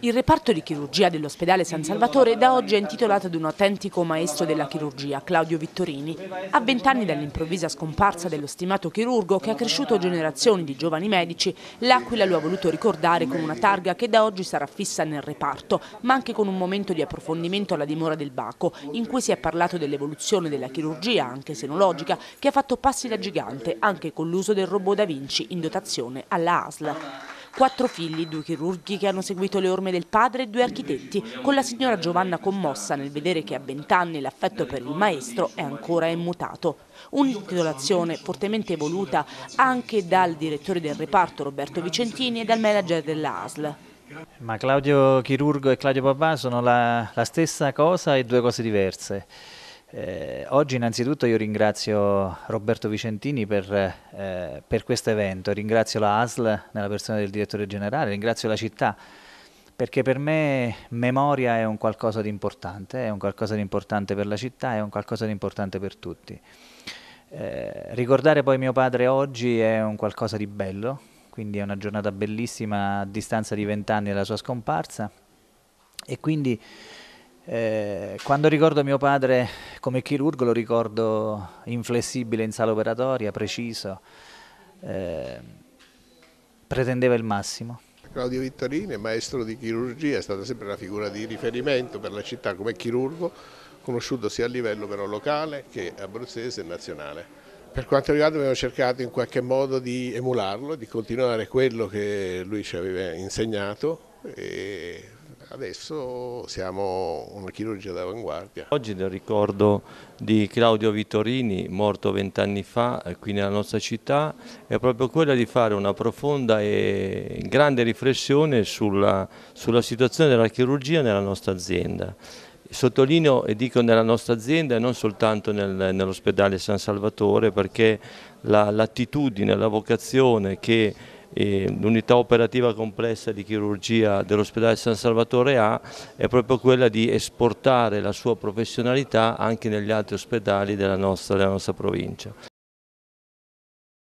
Il reparto di chirurgia dell'ospedale San Salvatore da oggi è intitolato ad un autentico maestro della chirurgia, Claudio Vittorini. A vent'anni dall'improvvisa scomparsa dello stimato chirurgo che ha cresciuto generazioni di giovani medici, l'Aquila lo ha voluto ricordare con una targa che da oggi sarà fissa nel reparto, ma anche con un momento di approfondimento alla dimora del Baco, in cui si è parlato dell'evoluzione della chirurgia, anche senologica, che ha fatto passi da gigante, anche con l'uso del robot da Vinci in dotazione alla ASL. Quattro figli, due chirurghi che hanno seguito le orme del padre e due architetti, con la signora Giovanna commossa nel vedere che a vent'anni l'affetto per il maestro è ancora immutato. Un'intitolazione fortemente voluta anche dal direttore del reparto Roberto Vicentini e dal manager della ASL. Ma Claudio Chirurgo e Claudio Papà sono la, la stessa cosa e due cose diverse. Eh, oggi innanzitutto io ringrazio Roberto Vicentini per, eh, per questo evento, ringrazio la ASL nella persona del direttore generale, ringrazio la città perché per me memoria è un qualcosa di importante, è un qualcosa di importante per la città, è un qualcosa di importante per tutti. Eh, ricordare poi mio padre oggi è un qualcosa di bello, quindi è una giornata bellissima a distanza di vent'anni dalla sua scomparsa e quindi eh, quando ricordo mio padre come chirurgo lo ricordo inflessibile in sala operatoria, preciso, eh, pretendeva il massimo. Claudio Vittorini, maestro di chirurgia, è stata sempre una figura di riferimento per la città come chirurgo, conosciuto sia a livello però locale che abruzzese e nazionale. Per quanto riguarda abbiamo cercato in qualche modo di emularlo, di continuare quello che lui ci aveva insegnato e Adesso siamo una chirurgia d'avanguardia. Oggi nel ricordo di Claudio Vittorini, morto vent'anni fa eh, qui nella nostra città, è proprio quella di fare una profonda e grande riflessione sulla, sulla situazione della chirurgia nella nostra azienda sottolineo e dico nella nostra azienda e non soltanto nel, nell'ospedale San Salvatore perché l'attitudine, la, la vocazione che l'unità operativa complessa di chirurgia dell'ospedale San Salvatore A è proprio quella di esportare la sua professionalità anche negli altri ospedali della nostra, della nostra provincia.